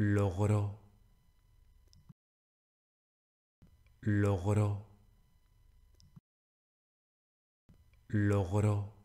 logró, logró, logró.